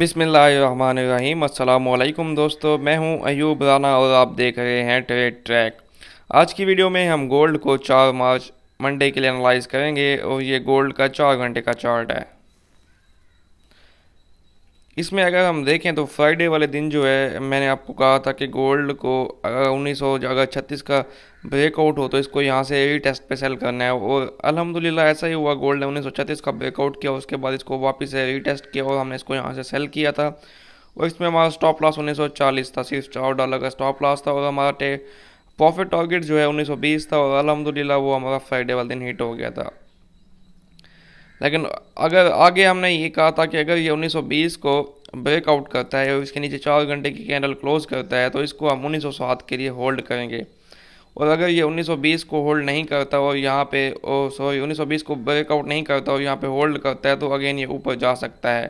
बिसमीम अल्लाम दोस्तों मैं हूं अयूब राना और आप देख रहे हैं ट्रेड ट्रैक आज की वीडियो में हम गोल्ड को चार मार्च मंडे के लिए एनालाइज करेंगे और ये गोल्ड का चार घंटे का चार्ट है इसमें अगर हम देखें तो फ्राइडे वाले दिन जो है मैंने आपको कहा था कि गोल्ड को उन्नीस सौ अगर छत्तीस का ब्रेकआउट हो तो इसको यहाँ से यही टेस्ट e पे सेल करना है और अल्हम्दुलिल्लाह ऐसा ही हुआ गोल्ड ने उन्नीस सौ छत्तीस का ब्रेकआउट किया उसके बाद इसको वापस से टेस्ट किया और हमने इसको यहाँ से सेल किया था और इसमें हमारा स्टॉप लॉस उन्नीस सौ चालीस था सिर्फ चार डॉलर का स्टॉप लॉस था और हमारा टे प्रॉफिट टारगेट जो है उन्नीस सौ बीस था और अलहमदिल्ला वो हमारा फ्राइडे वाले दिन हिट हो गया था लेकिन अगर आगे हमने ये कहा था कि अगर ये 1920 को ब्रेकआउट करता है और इसके नीचे चार घंटे की कैंडल क्लोज करता है तो इसको हम उन्नीस के लिए होल्ड करेंगे और अगर ये 1920 को होल्ड नहीं करता और यहाँ पे सॉरी 1920 को ब्रेकआउट नहीं करता और यहाँ पे होल्ड करता है तो अगेन ये ऊपर जा सकता है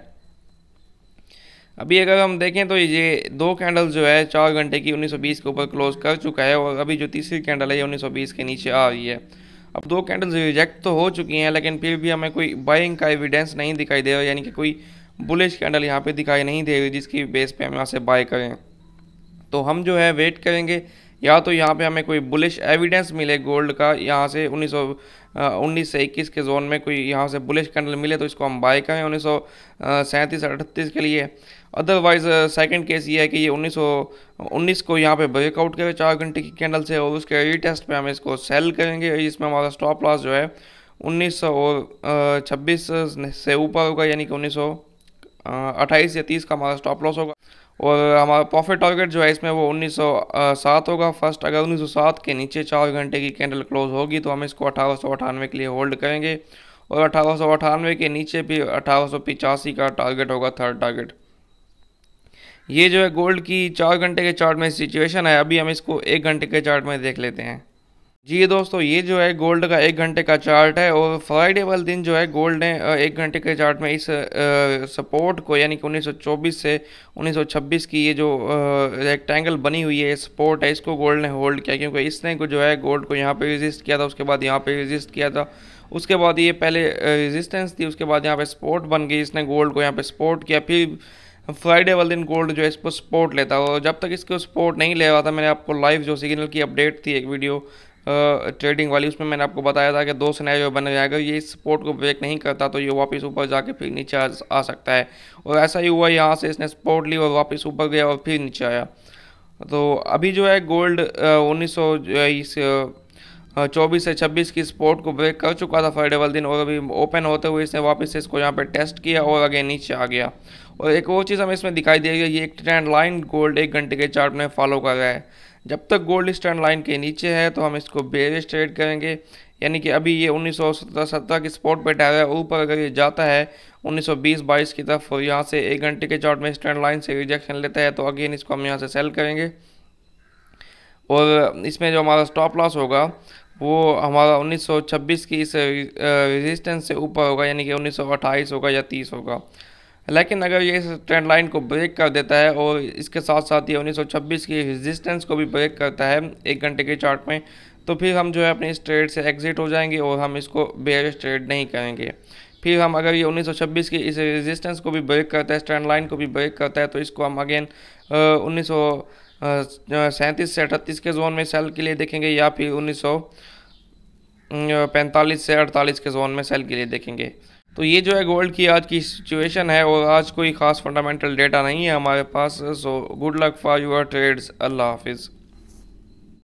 अभी अगर हम देखें तो ये दो कैंडल जो है चार घंटे की 1920 के ऊपर क्लोज कर चुका है और अभी जो तीसरी कैंडल है ये 1920 के नीचे आ रही है अब दो कैंडल्स रिजेक्ट तो हो चुकी हैं लेकिन फिर भी हमें कोई बाइंग का एविडेंस नहीं दिखाई दे रहा यानी कि कोई बुलिश कैंडल यहाँ पे दिखाई नहीं दे रही जिसकी बेस पे हम यहाँ से बाय करें तो हम जो है वेट करेंगे या तो यहाँ पे हमें कोई बुलिश एविडेंस मिले गोल्ड का यहाँ से उन्नीस उन्नीस से इक्कीस के जोन में कोई यहाँ से बुलिश कैंडल मिले तो इसको हम बाय करें उन्नीस सौ सैंतीस अड़तीस के लिए अदरवाइज सेकंड केस ये है कि ये उन्नीस सौ उन्नीस को यहाँ पे ब्रेकआउट करें चार घंटे की कैंडल से और उसके टेस्ट पर हम इसको सेल करेंगे इसमें हमारा स्टॉप लॉस जो है उन्नीस सौ छब्बीस से ऊपर होगा यानी कि उन्नीस सौ अट्ठाईस या तीस का हमारा स्टॉप लॉस होगा और हमारा प्रॉफिट टारगेट जो है इसमें वो उन्नीस सौ सात होगा फर्स्ट अगर उन्नीस सौ सात के नीचे चार घंटे की कैंडल क्लोज होगी तो हम इसको अठारह सौ अठानवे के लिए होल्ड करेंगे और अठारह सौ अठानवे के नीचे भी अठारह सौ पिचासी का टारगेट होगा थर्ड टारगेट ये जो है गोल्ड की चार घंटे के चार्ट में सिचुएशन है अभी हम इसको एक घंटे के चार्ट में देख लेते हैं जी दोस्तों ये जो है गोल्ड का एक घंटे का चार्ट है और फ्राइडे वाले दिन जो है गोल्ड ने एक घंटे के चार्ट में इस सपोर्ट को यानी कि 1924 से 1926 की ये जो रेक्टेंगल बनी हुई है सपोर्ट है इसको गोल्ड ने होल्ड किया क्योंकि इसने को जो है गोल्ड को यहाँ पे रिजिस्ट किया था उसके बाद यहाँ पे रिजिस्ट किया था उसके बाद ये पहले रजिस्टेंस थी उसके बाद यहाँ पे सपोर्ट बन गई इसने गोल्ड को यहाँ पे सपोर्ट किया फिर फ्राइडे वाले दिन गोल्ड जो है इसको सपोर्ट लेता और जब तक इसको सपोर्ट नहीं ले रहा था मैंने आपको लाइव जो सिग्नल की अपडेट थी एक वीडियो ट्रेडिंग वाली उसमें मैंने आपको बताया था कि दो जो बने जाएगा ये इस सपोर्ट को ब्रेक नहीं करता तो ये वापस ऊपर जाके फिर नीचे आ, आ सकता है और ऐसा ही हुआ यहाँ से इसने सपोर्ट ली और वापस ऊपर गया और फिर नीचे आया तो अभी जो है गोल्ड उन्नीस सौ चौबीस से छब्बीस की स्पोर्ट को ब्रेक कर चुका था वाले दिन और अभी ओपन होते हुए इसने वापस से इसको यहाँ पे टेस्ट किया और आगे नीचे आ गया और एक और चीज़ हमें इसमें दिखाई दे रही है ये एक ट्रेंड लाइन गोल्ड एक घंटे के चार्ट में फॉलो कर रहा है जब तक गोल्ड स्टैंड लाइन के नीचे है तो हम इसको बेरिश ट्रेड करेंगे यानी कि अभी ये उन्नीस सौ सत्रह की स्पॉट पर टहरा है ऊपर अगर ये जाता है 1920 22 की तरफ और यहाँ से एक घंटे के चार्ट में स्टैंड लाइन से रिजेक्शन लेता है तो अगेन इसको हम यहाँ से सेल करेंगे और इसमें जो हमारा स्टॉप लॉस होगा वो हमारा 1926 की इस रेजिस्टेंस से ऊपर होगा यानी कि 1928 होगा या 30 होगा लेकिन अगर ये इस ट्रेंड लाइन को ब्रेक कर देता है और इसके साथ साथ ये 1926 की रेजिस्टेंस को भी ब्रेक करता है एक घंटे के चार्ट में तो फिर हम जो है अपने इस ट्रेड से एग्ज़िट हो जाएंगे और हम इसको बेयर ट्रेड नहीं करेंगे फिर हम अगर ये 1926 की इस रेजिस्टेंस को भी ब्रेक करता है स्टैंड लाइन को भी ब्रेक करता है तो इसको हम अगेन उन्नीस सैंतीस से अठतीस के जोन में सेल के लिए देखेंगे या फिर उन्नीस पैंतालीस से अड़तालीस के जोन में सेल के लिए देखेंगे तो ये जो है गोल्ड की आज की सिचुएशन है और आज कोई ख़ास फंडामेंटल डेटा नहीं है हमारे पास so good luck for your trades Allah हाफिज़